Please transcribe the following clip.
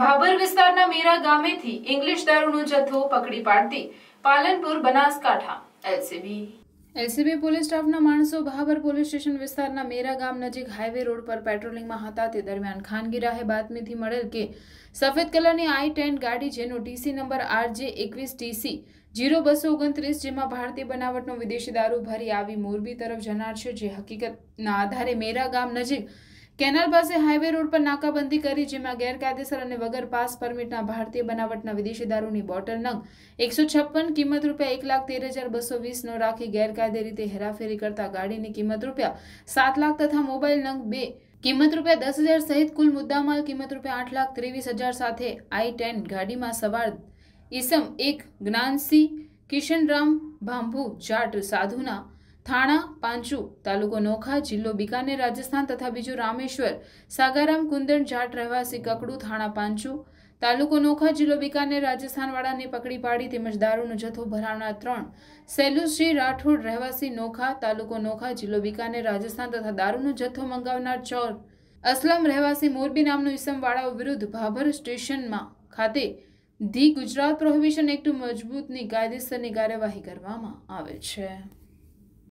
ભાભર વિસ્તારના મેરા ગામેથી ઇંગ્લિશ દારૂનો જથ્થો પકડી પાડતી Palanpur Banaskantha LCB LCB police સ્ટાફના માણસો બહાબર પોલીસ સ્ટેશન વિસ્તારના મેરા ગામ નજીક હાઈવે રોડ પર પેટ્રોલિંગમાં હતા તે દરમિયાન ખાનગી રાહે બાતમીથી મળેલ કે સફેદ કલરની આઈ ટેન ગાડી જેનો ટીસી નંબર આરજે એકવીસ ટીસી જીરો બસો ઓગણત્રીસ જેમાં ભારતીય બનાવટનો વિદેશી દારૂ ભરી આવી મોરબી તરફ જનાર છે જે હકીકતના આધારે મેરા ગામ નજીક કેનાલ પાસે હાઈવે રોડ પર નાકાબંધી કરી જેમાં ગેરકાયદેસર અને વગર પાસ પરમિટના ભારતીય બનાવટના વિદેશી દારૂની બોટલ નંગ એકસો છપ્પન કિંમત રૂપિયા એક લાખ તેર હજાર બસો વીસનો રાખી ગેરકાયદે રીતે હેરાફેરી કરતા ગાડીની કિંમત રૂપિયા સાત લાખ તથા મોબાઈલ નંગ બે કિંમત રૂપિયા દસ હજાર સહિત કુલ મુદ્દામાલ કિંમત રૂપિયા આઠ લાખ ત્રેવીસ હજાર સાથે આઈ ટેન ગાડીમાં સવાર ઈસમ એક જ્ઞાનસિંહ કિશનરામ ભાંભુ જાટ સાધુના થાણા પાંચુ તાલુકો નોખા જિલ્લો બિકાનેર રાજસ્થાન તથા બીજું રામેશ્વર સાગારામ કુંદણ જાટ રહેવાસી કકડુ થાણા પાંચુ તાલુકો નોખા જિલ્લો બિકાનેર રાજસ્થાનવાળાને પકડી પાડી તેમજ દારૂનો જથ્થો ભરાવનાર ત્રણ સેલુસજી રાઠોડ રહેવાસી નોખા તાલુકો નોખા જિલ્લો બિકાનેર રાજસ્થાન તથા દારૂનો જથ્થો મંગાવનાર ચોર અસલમ રહેવાસી મોરબી નામનો ઇસમવાળાઓ વિરુદ્ધ ભાભર સ્ટેશનમાં ખાતે ધી ગુજરાત પ્રોહિબિશન એક્ટ મજબૂતની કાયદેસરની કાર્યવાહી કરવામાં આવે છે